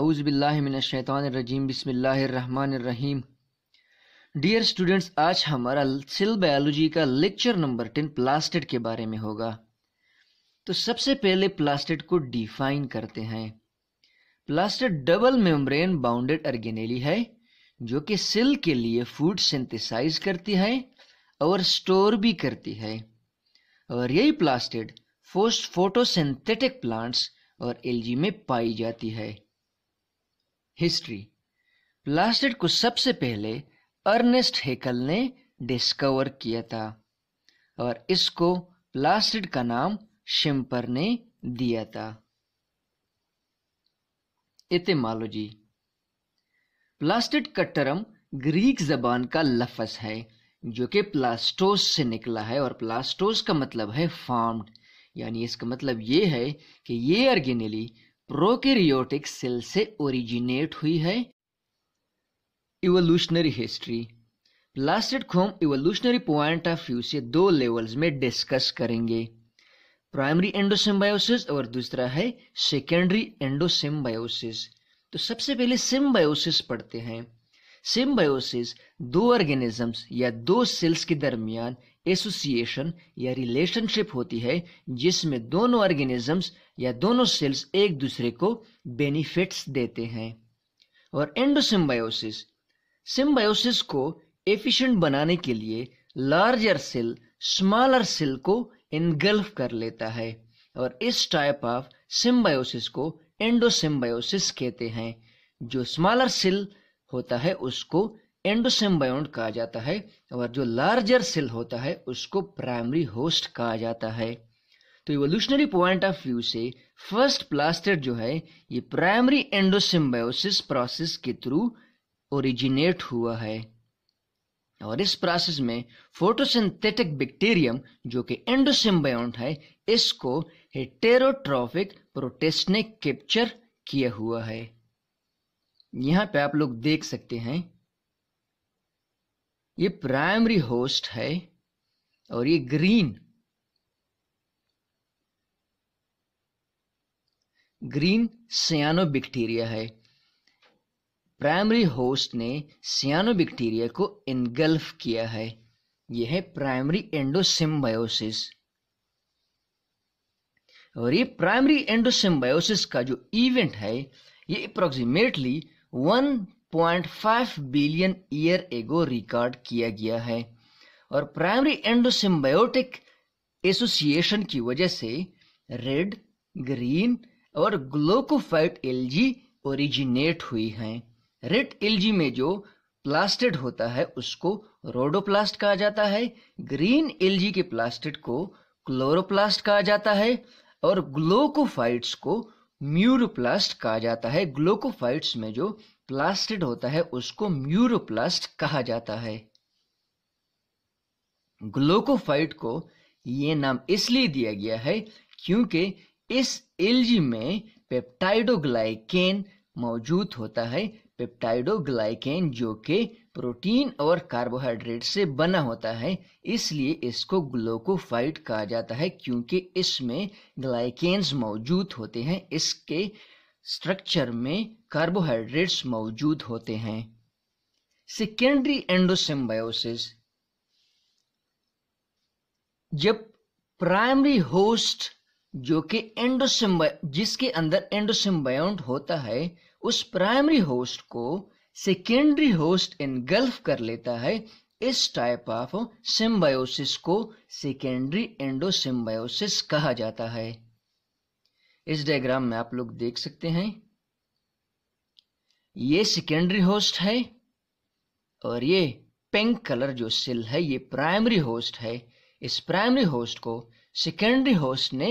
अउज़बिल्लिमिनशैतरजीम बिसमीम dear students आज हमारा सिल बायोलॉजी का लेक्चर नंबर टेन प्लास्टिड के बारे में होगा तो सबसे पहले प्लास्टिड को डिफाइन करते हैं plastid double membrane bounded organelle है जो कि सिल के लिए फूड सिंथेसाइज करती है और स्टोर भी करती है और यही प्लास्टिड फोटोसिंथेटिक प्लांट्स और एलजी में पाई जाती है हिस्ट्री प्लास्टिड को सबसे पहले अर्नेस्ट हेकल ने डिस्कवर किया था और इसको प्लास्टिड का नाम शिम्पर ने दिया था एतेमालोजी प्लास्टिड का टर्म ग्रीक जबान का लफज है जो कि प्लास्टोस से निकला है और प्लास्टोस का मतलब है फॉर्म्ड यानी इसका मतलब ये है कि ये अर्गेनेली प्रोकैरियोटिक सेल से ओरिजिनेट हुई है इवोल्यूशनरी हिस्ट्री लास्टेड को इवोल्यूशनरी पॉइंट ऑफ व्यू से दो लेवल्स में डिस्कस करेंगे प्राइमरी एंडोसिम्बायोसिस और दूसरा है सेकेंडरी एंडोसिम्बायोसिस तो सबसे पहले सिम्बायोसिस पढ़ते हैं सिम्बायोसिस दो ऑर्गेनिजम्स या दो सेल्स के दरमियान एसोसिएशन या रिलेशनशिप होती है जिसमें दोनों ऑर्गेनिजम्स या दोनों सेल्स एक दूसरे को बेनिफिट्स देते हैं और एंडोसिम्बायोसिस सिम्बायोसिस को एफिशिएंट बनाने के लिए लार्जर सेल स्मॉलर सेल को इनगल्फ कर लेता है और इस टाइप ऑफ सिम्बायोसिस को एंडोसिम्बायोसिस कहते हैं जो स्मॉलर सेल होता है उसको एंडोसिम्बायोट कहा जाता है और जो लार्जर सेल होता है उसको प्राइमरी होस्ट कहा जाता है तो इवोल्यूशनरी पॉइंट ऑफ व्यू से फर्स्ट प्लास्टेड जो है ये प्राइमरी एंडोसिम्बायोसिस प्रोसेस के थ्रू ओरिजिनेट हुआ है और इस प्रोसेस में फोटोसिंथेटिक बैक्टीरियम जो कि एंडोसिम्बायोंट है इसको हेटेरोट्रॉफिक प्रोटेस्ट ने कैप्चर किया हुआ है यहां पे आप लोग देख सकते हैं ये प्राइमरी होस्ट है और ये ग्रीन ग्रीन सियानोबैक्टीरिया है प्राइमरी होस्ट ने सियानोबैक्टीरिया को इनगल्फ किया है यह है प्राइमरी एंडोसिम्बायोसिस और ये प्राइमरी एंडोसिम्बायोसिस का जो इवेंट है ये approximately 1.5 billion year ago record किया गया है और प्राइमरी एंडोसिम्बायोटिक एसोसिएशन की वजह से रेड ग्रीन और ग्लोकोफाइट एल्जी ओरिजिनेट हुई हैं रेड एल्जी में जो प्लास्टिड होता है उसको रोडोप्लास्ट कहा जाता है ग्रीन एल्जी के प्लास्टिड को क्लोरोप्लास्ट कहा जाता है और ग्लोकोफाइट्स को म्यूरोप्लास्ट कहा जाता है ग्लोकोफाइट्स में जो प्लास्टिड होता है उसको म्यूरोप्लास्ट कहा जाता है ग्लोकोफाइट को ये नाम इसलिए दिया गया है क्योंकि इस एलजी में पेप्टाइडोग्लाइकेन मौजूद होता है पेप्टाइडोग्लाइकेन जो कि प्रोटीन और कार्बोहाइड्रेट से बना होता है इसलिए इसको ग्लोकोफाइट कहा जाता है क्योंकि इसमें ग्लाइकेन्स मौजूद होते हैं इसके स्ट्रक्चर में कार्बोहाइड्रेट्स मौजूद होते हैं सेकेंडरी एंडोसिम्बायोसिस जब प्राइमरी होस्ट जो कि एंडोसिम्ब जिसके अंदर एंडोसिम्बायोन्ट होता है उस प्राइमरी होस्ट को सेकेंडरी होस्ट इनगल्फ कर लेता है इस टाइप ऑफ सिम्बायोसिस को सेकेंडरी एंडोसिम्बायोसिस कहा जाता है इस डायग्राम में आप लोग देख सकते हैं ये सेकेंडरी होस्ट है और ये पिंक कलर जो सिल है ये प्राइमरी होस्ट है इस प्राइमरी होस्ट को सेकेंडरी होस्ट ने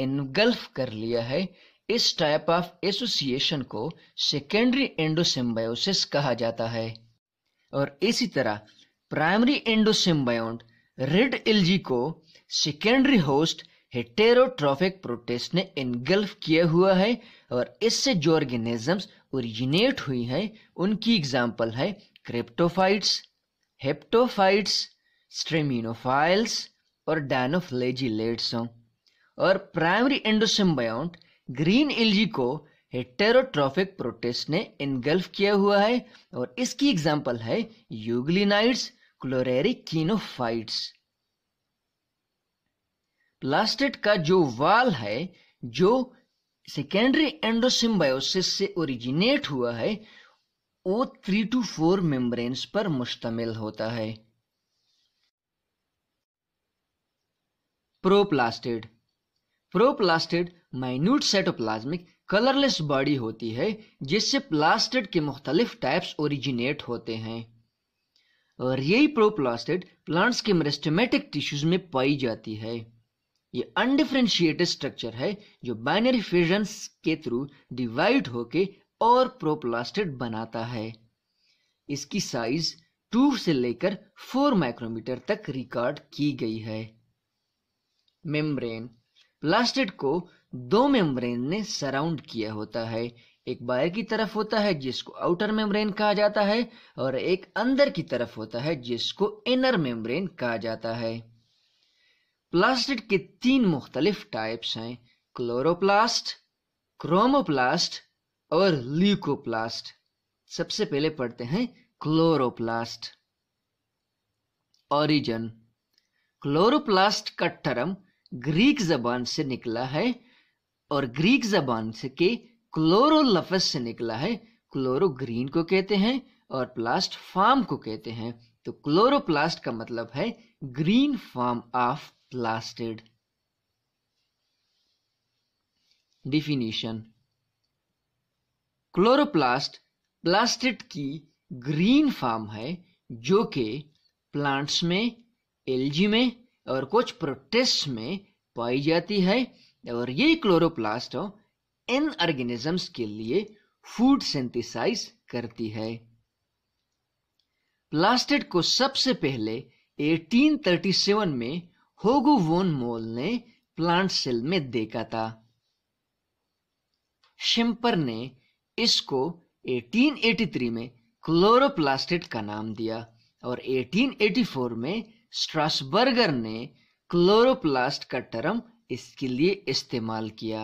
इनगल्फ कर लिया है इस टाइप ऑफ एसोसिएशन को सेकेंडरी एंडोसिम्बायोसिस कहा जाता है और इसी तरह प्राइमरी एंडोसिम्बायोंट रेड एलजी को सेकेंडरी होस्ट हेटेरोट्रॉफिक प्रोटेस्ट ने इनगल्फ किया हुआ है और इससे जो ऑर्गेनिजम्स ओरिजिनेट हुई हैं उनकी एग्जाम्पल है क्रिप्टोफाइट्स हेप्टोफाइट्स स्ट्रेमिनोफाइल्स और डायनोफ्लेजिलेट्स और प्राइमरी एंडोसिम्बायोंट ग्रीन एलजी को हेटेरोट्रॉफिक प्रोटेस्ट ने इनगल्फ किया हुआ है और इसकी एग्जाम्पल है यूग्लिनाइट्स क्लोरेरिकीनोफाइट्स प्लास्टिड का जो वाल है जो सेकेंडरी एंडोसिम्बायोसिस से ओरिजिनेट हुआ है वो थ्री टू फोर मेम्ब्रेन्स पर मुश्तमिल होता है proplastid proplastid minute cytoplasmic colourless body होती है जिससे प्लास्टिड के मुख्तलिफ टाइप्स ओरिजिनेट होते हैं और यही प्रोप्लास्टिड प्लांट्स के मेरिस्टमेटिक टिश्यूज में पाई जाती है ये अनडिफ्रेंशिएटेड स्ट्रक्चर है जो बाइनरी फिजन के थ्रू डिवाइड होके और प्रोप्लास्टिड बनाता है इसकी साइज टू से लेकर फोर माइक्रोमीटर तक रिकॉर्ड की गई है मेम्ब्रेन प्लास्टिड को दो मेम्ब्रेन ने सराउंड किया होता है एक बाहर की तरफ होता है जिसको आउटर मेम्ब्रेन कहा जाता है और एक अंदर की तरफ होता है जिसको इनर मेम्ब्रेन कहा जाता है प्लास्टिड के तीन मुख्तलिफ टाइप्स हैं क्लोरोप्लास्ट क्रोमोप्लास्ट और ल्यूकोप्लास्ट सबसे पहले पढ़ते हैं क्लोरोप्लास्ट ऑरिजन क्लोरोप्लास्ट का टर्म ग्रीक जबान से निकला है और ग्रीक जबान से के क्लोरो लफज से निकला है क्लोरो ग्रीन को कहते हैं और प्लास्ट फार्म को कहते हैं तो क्लोरोप्लास्ट का मतलब है green form of plastid definition chloroplast plastid की ग्रीन फार्म है जो कि प्लांट्स में एलजी में और कुछ प्रोटेस्ट में पाई जाती है और ये क्लोरोप्लास्ट इन ऑर्गेनिजम्स के लिए फूड सिंथिसाइज करती है प्लास्टिड को सबसे पहले 1837 में होगो वोन मोल ने प्लांट सेल में देखा था शिम्पर ने इसको 1883 में क्लोरोप्लास्टिड का नाम दिया और 1884 में स्ट्रासबर्गर ने क्लोरोप्लास्ट का टर्म इसके लिए इस्तेमाल किया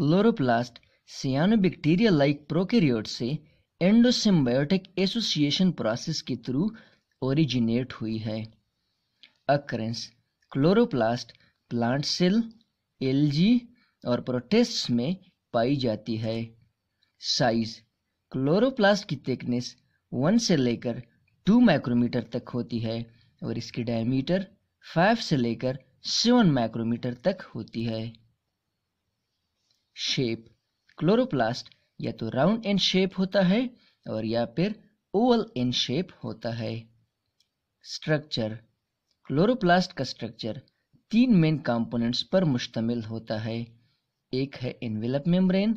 क्लोरोप्लास्ट सियानोबैक्टीरिया लाइक प्रोकैरियोट से एंडोसिम्बायोटिक एसोसिएशन प्रोसेस के थ्रू ओरिजिनेट हुई है occurrence chloroplast plant cell algae और प्रोटेस्ट में पाई जाती है साइज क्लोरोप्लास्ट की थिकनेस वन से लेकर टू माइक्रोमीटर तक होती है और इसकी डायमीटर फाइव से लेकर सेवन माइक्रोमीटर तक होती है शेप क्लोरोप्लास्ट या तो राउंड इन शेप होता है और या फिर ओवल इन शेप होता है स्ट्रक्चर क्लोरोप्लास्ट का स्ट्रक्चर तीन मेन कंपोनेंट्स पर मुश्तमिल होता है एक है इनविलप मेम्ब्रेन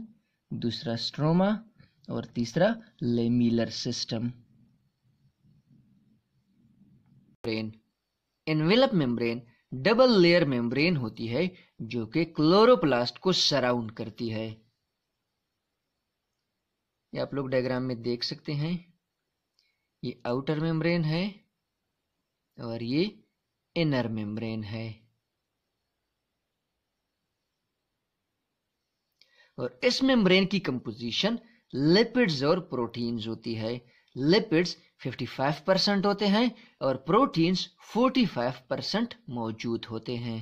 दूसरा स्ट्रोमा और तीसरा lamellar system membrane Envelope membrane double layer membrane होती है जो कि क्लोरोप्लास्ट को सराउंड करती है ये आप लोग डायग्राम में देख सकते हैं ये आउटर मेम्ब्रेन है और ये इनर मेम्ब्रेन है और इस मेम्ब्रेन की कंपोजिशन लिपिड्स और प्रोटीन्स होती है लिपिड्स 55 परसेंट होते हैं और प्रोटीन्स 45 परसेंट मौजूद होते हैं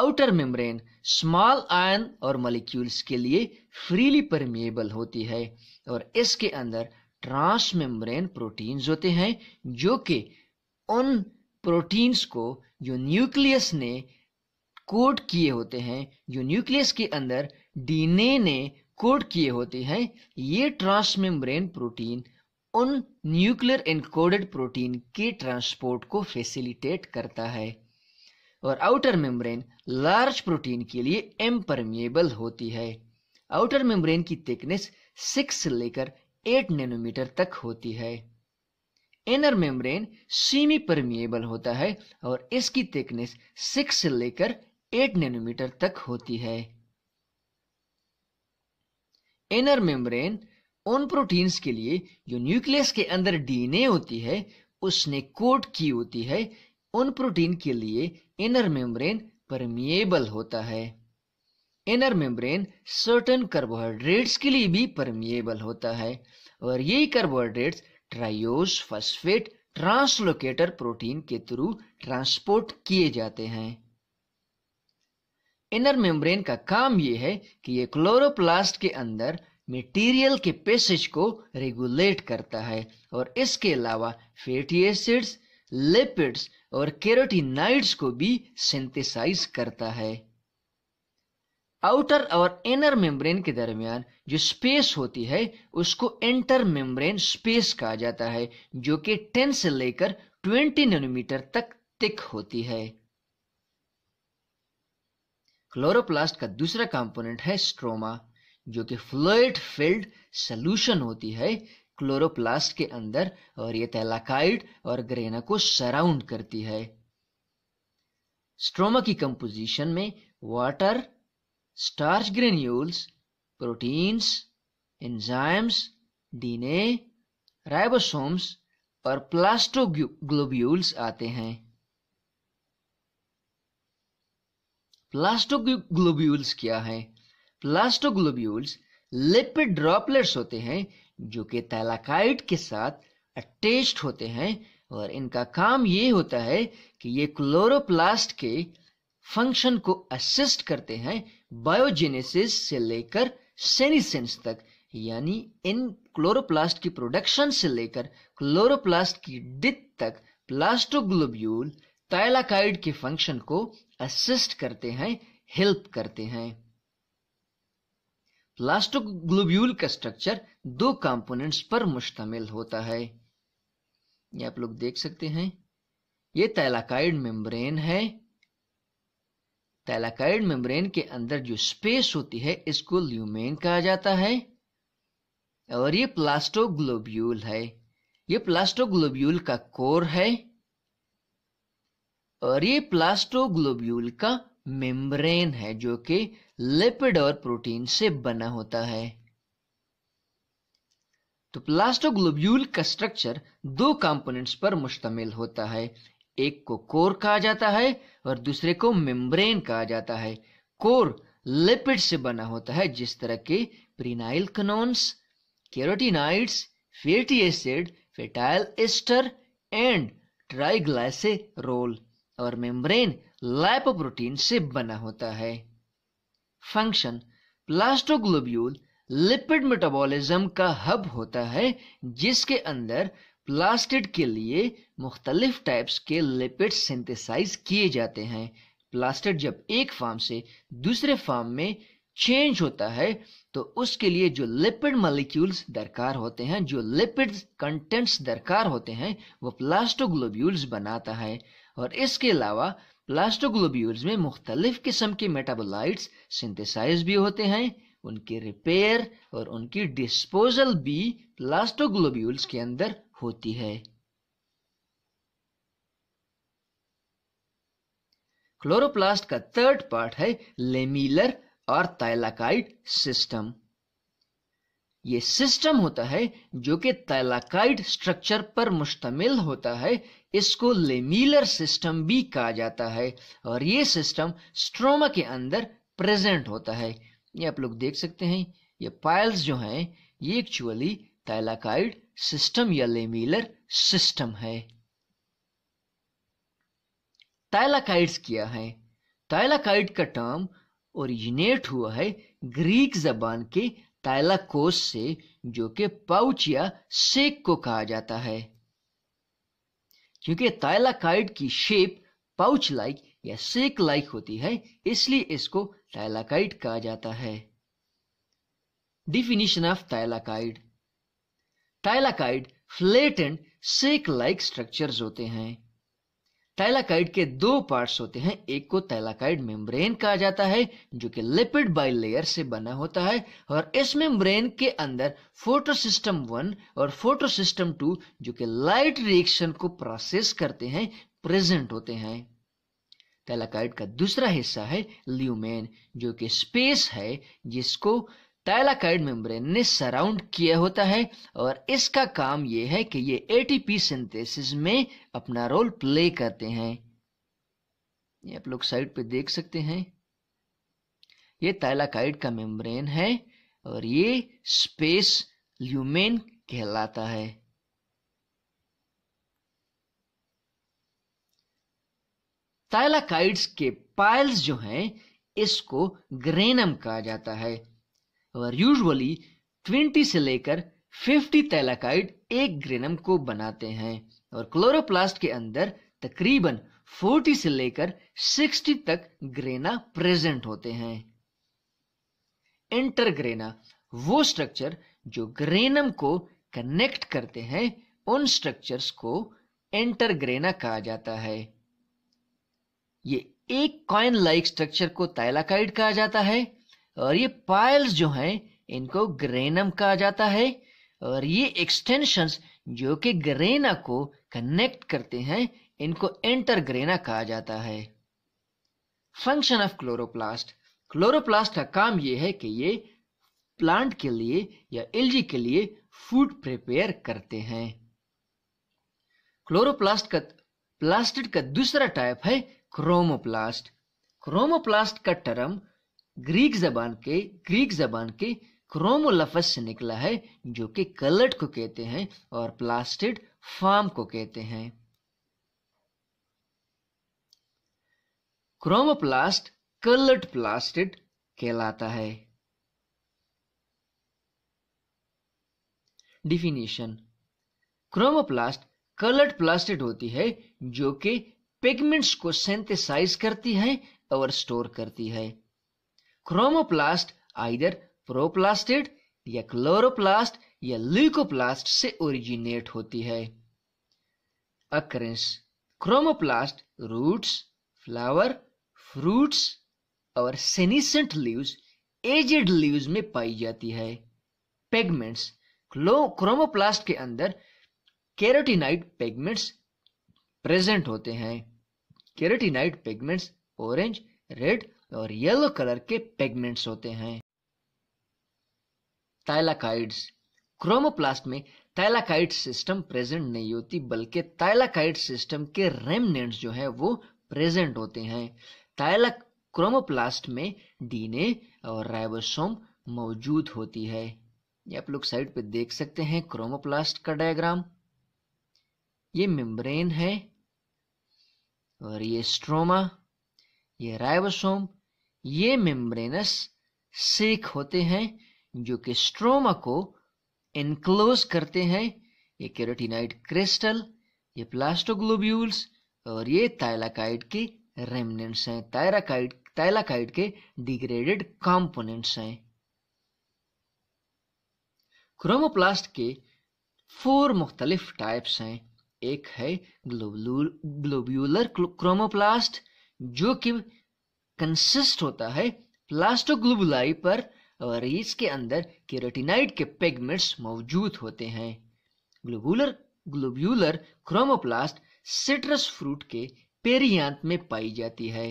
आउटर मेम्ब्रेन स्मॉल आयन और मॉलिक्यूल्स के लिए फ्रीली परमिएबल होती है और इसके अंदर ट्रांस मेम्ब्रेन प्रोटीन्स होते हैं जो कि उन प्रोटीन्स को जो न्यूक्लियस ने कोट किए होते हैं जो न्यूक्लियस के अंदर डीएनए ने कोड किए होते हैं ये ट्रांसमेम्ब्रेन प्रोटीन उन न्यूक्लियर एनकोडेड प्रोटीन के ट्रांसपोर्ट को फैसिलिटेट करता है और आउटर मेम्ब्रेन लार्ज प्रोटीन के लिए एम्परमिएबल होती है आउटर मेम्ब्रेन की थिकनेस सिक्स से लेकर एट नैनोमीटर तक होती है इनर मेम्ब्रेन सीमी परमिएबल होता है और इसकी थिकनेस सिक्स से लेकर एट नैनोमीटर तक होती है इनर मेम्ब्रेन उन प्रोटीन्स के लिए जो न्यूक्लियस के अंदर डीएनए होती है उसने कोट की होती है उन प्रोटीन के लिए इनर मेम्ब्रेन परमिएबल होता है इनर मेम्ब्रेन सर्टन कार्बोहाइड्रेट्स के लिए भी परमिएबल होता है और यही carbohydrates triose phosphate translocator protein के थ्रू ट्रांसपोर्ट किए जाते हैं इनर मेम्ब्रेन का काम ये है कि ये क्लोरोप्लास्ट के अंदर मटेरियल के पेसेज को रेगुलेट करता है और इसके अलावा फैटी एसिड्स लिपिड्स और केरोटिनाइड्स को भी सिंथेसाइज करता है आउटर और इनर मेम्ब्रेन के दरमियान जो स्पेस होती है उसको इंटर मेम्ब्रेन स्पेस कहा जाता है जो कि 10 से लेकर 20 नैनोमीटर तक तिक होती है क्लोरोप्लास्ट का दूसरा कंपोनेंट है स्ट्रोमा जो कि फ्लोइड फिल्ड सोल्यूशन होती है क्लोरोप्लास्ट के अंदर और ये तेलाकाइड और ग्रेना को सराउंड करती है स्ट्रोमा की कंपोजिशन में water starch granules proteins enzymes DNA ribosomes और प्लास्टोग्लोब्यूल्स आते हैं प्लास्टोग्लोब्यूल्स क्या है प्लास्टोग्लोब्यूल्स लिपिड ड्रॉपलेट्स होते हैं जो कि तैलाकाइट के साथ अटैच्ड होते हैं और इनका काम ये होता है कि ये क्लोरोप्लास्ट के फंक्शन को असिस्ट करते हैं बायोजेनेसिस से लेकर सेनिसेंस तक यानी इन क्लोरोप्लास्ट की प्रोडक्शन से लेकर क्लोरोप्लास्ट की डिथ तक प्लास्टोग्लोब्यूल थैलाकाइड के फंक्शन को असिस्ट करते हैं हेल्प करते हैं प्लास्टोग्लोब्यूल का स्ट्रक्चर दो कंपोनेंट्स पर मुश्तमिल होता है ये आप लोग देख सकते हैं ये तैलाकाइड मेम्ब्रेन है तैलाकाइड मेम्ब्रेन के अंदर जो स्पेस होती है इसको ल्यूमेन कहा जाता है और ये प्लास्टोग्लोब्यूल है ये प्लास्टोग्लोब्यूल का कोर है और ये प्लास्टोग्लोब्यूल का मेम्ब्रेन है जो कि लिपिड और प्रोटीन से बना होता है तो प्लास्टोग्लोब्यूल का स्ट्रक्चर दो कंपोनेंट्स पर मुश्तमिल होता है एक को कोर कहा जाता है और दूसरे को मेम्ब्रेन कहा जाता है कोर लिपिड से बना होता है जिस तरह के prenyl quinones carotenoids fatty acid phytyl ester and role और मेम्ब्रेन लाइपोप्रोटीन से बना होता है फंक्शन प्लास्टोग्लोब्यूल लिपिड मेटाबॉलिज्म का हब होता है जिसके अंदर प्लास्टिड के लिए मुख्तलिफ टाइप्स के लिपिड सिंथेसाइज किए जाते हैं प्लास्टिड जब एक फार्म से दूसरे फार्म में चेंज होता है तो उसके लिए जो लिपिड मॉलिक्यूल्स दरकार होते हैं जो लिपिड कंटेंट्स दरकार होते हैं वो प्लास्टोग्लोब्यूल्स बनाता है और इसके अलावा प्लास्टोग्लोब्यूल्स में मुख्तलिफ किस्म के मेटाबोलाइट्स सिंथेसाइज भी होते हैं उनके रिपेयर और उनकी डिस्पोजल भी प्लास्टोग्लोब्यूल्स के अंदर होती है क्लोरोप्लास्ट का थर्ड पार्ट है लेमीलर और ताइलाकाइड सिस्टम ये सिस्टम होता है जो कि तैलाकाइड स्ट्रक्चर पर मुश्तमिल होता है इसको लेमीलर सिस्टम भी कहा जाता है और ये सिस्टम स्ट्रोमा के अंदर प्रेजेंट होता है ये आप लोग देख सकते हैं ये पायल्स जो हैं ये एक्चुअली तैलाकाइड सिस्टम या लेमीलर सिस्टम है तैलाकाइड्स क्या है तैलाकाइड का टर्म ओरिजिनेट हुआ है ग्रीक जबान के टाइलाकोस से जो कि पाउच या सेक को कहा जाता है क्योंकि टाइलाकाइड की शेप पाउच लाइक या सेक लाइक होती है इसलिए इसको टाइलाकाइड कहा जाता है definition of thylakoid thylakoid flat and sac like structures होते हैं टाइलाकाइड के दो पार्ट्स होते हैं एक को टाइलाकाइड मेम्ब्रेन कहा जाता है जो कि लिपिड बाई लेयर से बना होता है और इस मेम्ब्रेन के अंदर फोटोसिस्टम वन और फोटोसिस्टम टू जो कि लाइट रिएक्शन को प्रोसेस करते हैं प्रेजेंट होते हैं टाइलाकाइड का दूसरा हिस्सा है ल्यूमेन जो कि स्पेस है जिसको टाइलाकाइड मेम्ब्रेन ने सराउंड किया होता है और इसका काम ये है कि ये एटीपी सिंथेसिस में अपना रोल प्ले करते हैं ये आप लोग साइड पे देख सकते हैं ये टाइलाकाइड का मेम्ब्रेन है और ये स्पेस ल्यूमेन कहलाता है टाइलाकाइड्स के पाइल्स जो हैं इसको ग्रेनम कहा जाता है और यूजुअली 20 से लेकर 50 तैलाकाइड एक ग्रेनम को बनाते हैं और क्लोरोप्लास्ट के अंदर तकरीबन 40 से लेकर 60 तक ग्रेना प्रेजेंट होते हैं इंटरग्रेना वो स्ट्रक्चर जो ग्रेनम को कनेक्ट करते हैं उन स्ट्रक्चर्स को इंटरग्रेना कहा जाता है ये एक कॉइन लाइक स्ट्रक्चर को तैलाकाइड कहा जाता है और ये पाइल्स जो हैं इनको ग्रेनम कहा जाता है और ये एक्सटेंशन जो कि ग्रेना को कनेक्ट करते हैं इनको एंटरग्रेना कहा जाता है फंक्शन ऑफ क्लोरोप्लास्ट क्लोरोप्लास्ट का काम यह है कि ये प्लांट के लिए या एलजी के लिए फूड प्रिपेयर करते हैं क्लोरोप्लास्ट का प्लास्टिड का दूसरा टाइप है क्रोमोप्लास्ट क्रोमोप्लास्ट का टर्म ग्रीक जबान के ग्रीक जबान के क्रोमो लफज से निकला है जो कि कलट को कहते हैं और प्लास्टिड फार्म को कहते हैं क्रोमोप्लास्ट कलट प्लास्टिड कहलाता है डिफिनेशन क्रोमोप्लास्ट कलर्ड प्लास्टिड होती है जो कि पिगमेंट्स को सेंथेसाइज करती है और स्टोर करती है क्रोमोप्लास्ट आइदर प्रोप्लास्टिड या क्लोरोप्लास्ट या ल्यूकोप्लास्ट से ओरिजिनेट होती है occurrence chromoplast roots flower fruits और सेनिसेंट लीव्स एजेड लीव्स में पाई जाती है पेगमेंट्स क्रोमोप्लास्ट के अंदर केरोटिनाइट पेगमेंट्स प्रेजेंट होते हैं केरोटिनाइट पेगमेंट्स ऑरेंज रेड और येलो कलर के पेगमेंट्स होते हैं टाइलाकाइड्स क्रोमोप्लास्ट में टाइलाकाइड सिस्टम प्रेजेंट नहीं होती बल्कि टाइलाकाइड सिस्टम के रेमनेंट्स जो है वो प्रेजेंट होते हैं टाइला क्रोमोप्लास्ट में डीएनए और राइबोसोम मौजूद होती है ये आप लोग साइड पे देख सकते हैं क्रोमोप्लास्ट का डायग्राम ये मेम्ब्रेन है और ये स्ट्रोमा ये राइबोसोम ये मेम्ब्रेनस सेक होते हैं जो कि स्ट्रोमा को इनक्लोज करते हैं ये केरोटिनाइड क्रिस्टल ये प्लास्टोग्लोब्यूल्स और ये थाइलाकाइड के रेमनेंट्स हैं थायराकाइड थाइलाकाइड के डिग्रेडेड कंपोनेंट्स हैं क्रोमोप्लास्ट के फोर मुख्तलिफ टाइप्स हैं एक है ग्लोब्यूलर क्रोमोप्लास्ट जो कि कंसिस्ट होता है प्लास्टोग्लोबुलाई पर और इसके अंदर केरोटिनाइड के पेगमेंट्स मौजूद होते हैं globular globular chromoplast citrus fruit के पेरियांत में पाई जाती है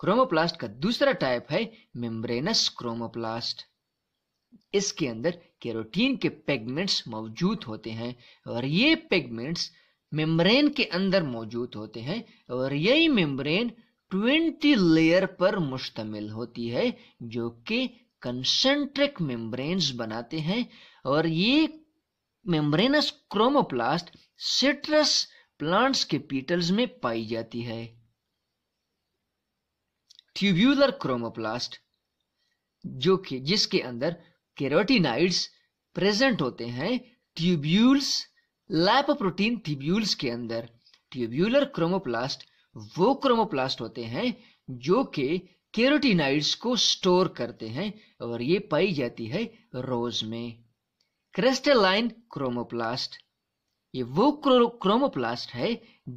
क्रोमोप्लास्ट का दूसरा टाइप है मेम्ब्रेनस क्रोमोप्लास्ट इसके अंदर केरोटीन के पेगमेंट्स मौजूद होते हैं और ये पेगमेंट्स मेम्ब्रेन के अंदर मौजूद होते हैं और यही मेम्ब्रेन ट्वेंटी लेयर पर मुश्तमिल होती है जो कि कंसेंट्रिक मेम्ब्रेन्स बनाते हैं और ये मेम्ब्रेनस क्रोमोप्लास्ट सिट्रस प्लांट्स के पीटल्स में पाई जाती है ट्यूब्यूलर क्रोमोप्लास्ट जो कि जिसके अंदर केरोटिनाइड्स प्रेजेंट होते हैं ट्यूब्यूल्स लैपोप्रोटीन ट्यूब्यूल्स के अंदर ट्यूब्यूलर क्रोमोप्लास्ट वो क्रोमोप्लास्ट होते हैं जो कि केरोटीनाइड्स को स्टोर करते हैं और ये पाई जाती है रोज में क्रिस्टलाइन क्रोमोप्लास्ट ये वो क्रोमोप्लास्ट है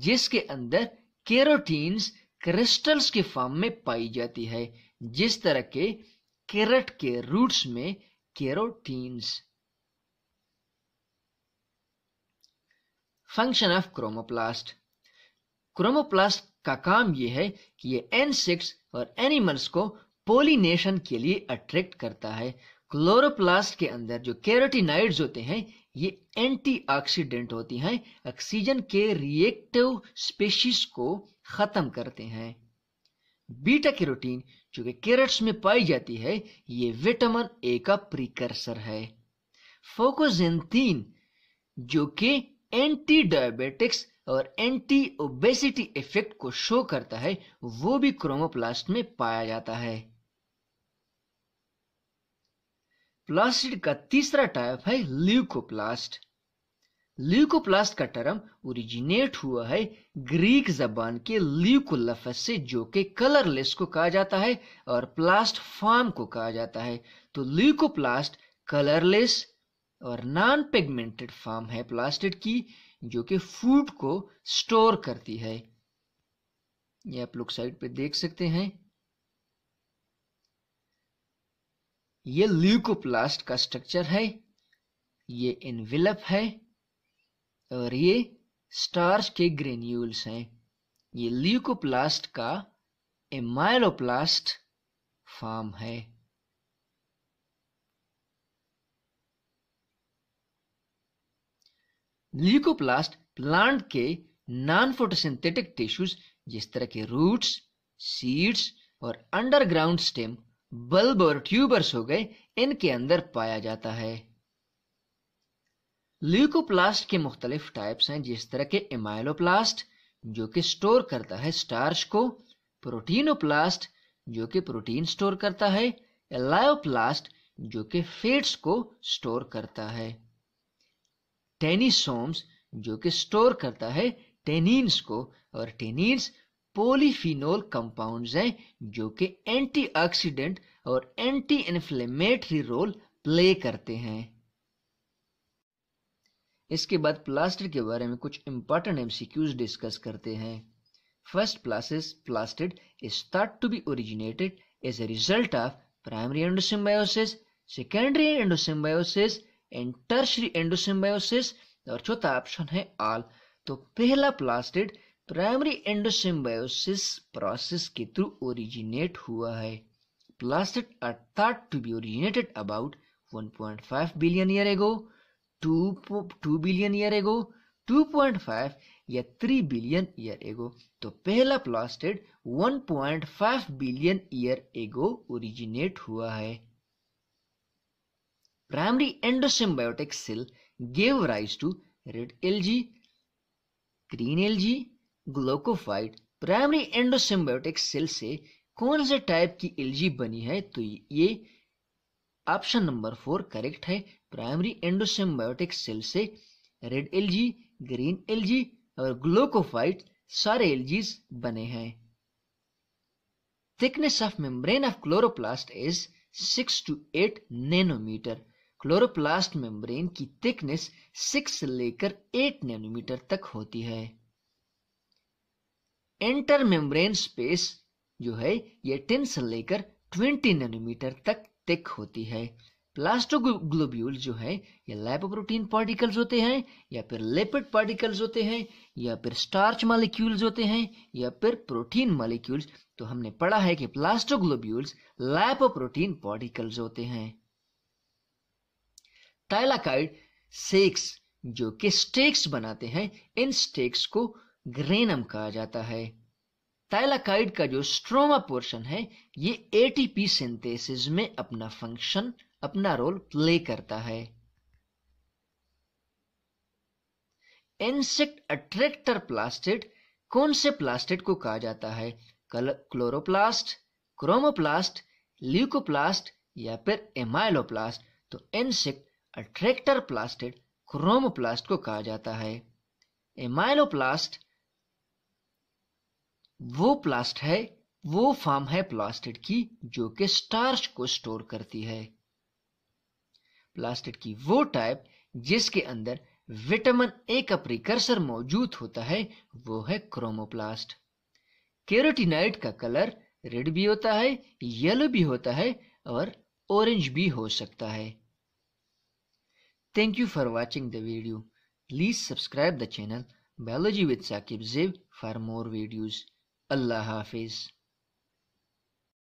जिसके अंदर केरोटीन्स क्रिस्टल्स के फॉर्म में पाई जाती है जिस तरह के केरट के रूट्स में carotenes function of chromoplast chromoplast का काम ये है कि ये एन सिक्स और एनिमल्स को पोलिनेशन के लिए अट्रैक्ट करता है क्लोरोप्लास्ट के अंदर जो कैरोटिनाइड्स होते हैं ये एंटीऑक्सीडेंट होती हैं ऑक्सीजन के रिएक्टिव स्पेशीज को खत्म करते हैं बीटा कैरोटीन जो कि कैरेट्स में पाई जाती है ये विटामिन ए का प्रीकर्सर है फोकोजेंथीन जो कि एंटी डायबिटिक्स और एंटी ओबेसिटी इफेक्ट को शो करता है वो भी क्रोमोप्लास्ट में पाया जाता है प्लास्टिड का तीसरा टाइप है ल्यूकोप्लास्ट ल्यूकोप्लास्ट का टर्म ओरिजिनेट हुआ है ग्रीक जबान के ल्यूको लफज से जो कि कलरलेस को कहा जाता है और प्लास्ट फॉर्म को कहा जाता है तो ल्यूकोप्लास्ट कलरलेस और नॉन पिगमेंटेड फॉर्म है प्लास्टिड की जो कि फूड को स्टोर करती है ये आप लोग साइड पे देख सकते हैं ये ल्यूकोप्लास्ट का स्ट्रक्चर है ये इनविलप है और ये स्टार्च के ग्रेन्यूल्स हैं ये ल्यूकोप्लास्ट का एमाइलोप्लास्ट फॉर्म है ल्यूकोप्लास्ट प्लांट के नॉन फोटोसिंथेटिक टिश्यूज जिस तरह के रूट्स सीड्स और अंडरग्राउंड स्टेम बल्ब और ट्यूबर्स हो गए इनके अंदर पाया जाता है ल्यूकोप्लास्ट के मुख्तलिफ टाइप्स हैं जिस तरह के इमाइलोप्लास्ट जो कि स्टोर करता है स्टार्च को प्रोटीनोप्लास्ट जो कि प्रोटीन स्टोर करता है एलायोप्लास्ट जो कि फेट्स को स्टोर करता है टेनिसोम्स जो कि स्टोर करता है टेनिन्स को और टेनिन्स पोलीफिनोल कंपाउंड्स हैं जो कि एंटीऑक्सीडेंट और एंटी इन्फ्लेमेटरी रोल प्ले करते हैं इसके बाद प्लास्टिड के बारे में कुछ इंपॉर्टेंट एमसीक्यूज डिस्कस करते हैं first places plastid is thought to be originated as a result of primary endosymbiosis secondary endosymbiosis and endosymbiosis और चौथा ऑप्शन है आल तो पहला प्लास्टिड प्राइमरी एंडोसिम्बायोसिस प्रोसेस के थ्रू ओरिजिनेट हुआ है plastid are thought to be originated about 1.5 billion year ago 2 2 billion year एगो 2.5 या 3 बिलियन ईयर एगो तो पहला plastid 1.5 billion year ago originate हुआ है Primary endosymbiotic cell gave rise to red algae, green algae, glaucophyte primary endosymbiotic cell से कौन से type की एलजी बनी है तो ये ऑप्शन नंबर फोर करेक्ट है प्राइमरी एंडोसिम्बायोटिक सेल से रेड एलजी ग्रीन एलजी और ग्लोकोफाइट सारे एलजीज बने हैं thickness of membrane of chloroplast is 6 to 8 nanometre chloroplast membrane की थिकनेस 6 से लेकर 8 नैनोमीटर तक होती है इंटर मेम्ब्रेन स्पेस जो है ये 10 से लेकर 20 नैनोमीटर तक थिक होती है प्लास्टोग्लोब्यूल जो है ये लाइपोप्रोटीन पार्टिकल्स होते हैं या फिर लिपिड पार्टिकल्स होते हैं या फिर स्टार्च मालिक्यूल्स होते हैं या फिर प्रोटीन मालिक्यूल्स तो हमने पढ़ा है कि प्लास्टोग्लोब्यूल्स लाइपोप्रोटीन पार्टिकल्स होते हैं टाइलाकाइड सेक्स जो कि स्टेक्स बनाते हैं इन स्टेक्स को ग्रेनम कहा जाता है टाइलाकाइड का जो स्ट्रोमा पोर्शन है ये एटीपी सिंथेसिस में अपना फंक्शन अपना रोल प्ले करता है इंसेक्ट अट्रैक्टर प्लास्टिड कौन से प्लास्टिड को कहा जाता है क्लोरोप्लास्ट क्रोमोप्लास्ट ल्यूकोप्लास्ट या फिर एमाइलोप्लास्ट तो इंसेक्ट अट्रैक्टर प्लास्टेड क्रोमोप्लास्ट को कहा जाता है एमाइलोप्लास्ट वो प्लास्ट है वो फॉर्म है प्लास्टिड की जो कि स्टार्च को स्टोर करती है प्लास्टिड की वो टाइप जिसके अंदर विटामिन ए का प्रिकर्सर मौजूद होता है वो है क्रोमोप्लास्ट केरोटिनाइड का कलर रेड भी होता है येलो भी होता है और ऑरेंज भी हो सकता है Thank you for watching the video. Please subscribe the channel Biology with Sakib Zib for more videos. Allah Hafiz.